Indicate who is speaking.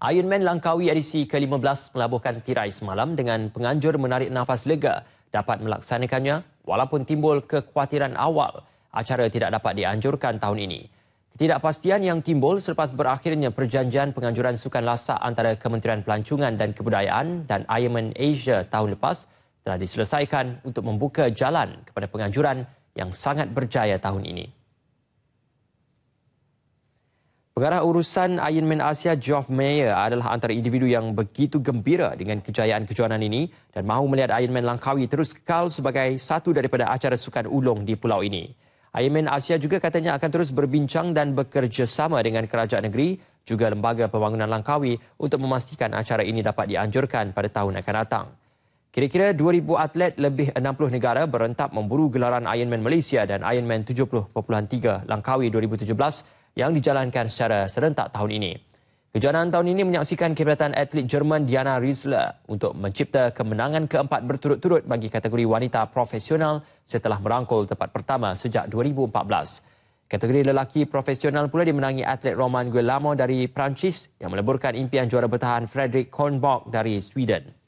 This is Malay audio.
Speaker 1: Ironman Langkawi edisi ke-15 melabuhkan tirai semalam dengan penganjur menarik nafas lega dapat melaksanakannya walaupun timbul kekhawatiran awal acara tidak dapat dianjurkan tahun ini. Ketidakpastian yang timbul selepas berakhirnya perjanjian penganjuran sukan lasak antara Kementerian Pelancongan dan Kebudayaan dan Ironman Asia tahun lepas telah diselesaikan untuk membuka jalan kepada penganjuran yang sangat berjaya tahun ini. Pengarah urusan Ironman Asia Geoff Mayer adalah antara individu yang begitu gembira dengan kejayaan kejuanan ini dan mahu melihat Ironman Langkawi terus kekal sebagai satu daripada acara sukan ulung di pulau ini. Ironman Asia juga katanya akan terus berbincang dan bekerjasama dengan kerajaan negeri juga lembaga pembangunan Langkawi untuk memastikan acara ini dapat dianjurkan pada tahun akan datang. Kira-kira 2,000 atlet lebih 60 negara berentap memburu gelaran Ironman Malaysia dan Ironman 70.3 Langkawi 2017 yang dijalankan secara serentak tahun ini. Kejuanan tahun ini menyaksikan kehebatan atlet Jerman Diana Riesler untuk mencipta kemenangan keempat berturut-turut bagi kategori wanita profesional setelah merangkul tempat pertama sejak 2014. Kategori lelaki profesional pula dimenangi atlet Roman Guillamo dari Perancis yang meleburkan impian juara bertahan Frederick Kornbock dari Sweden.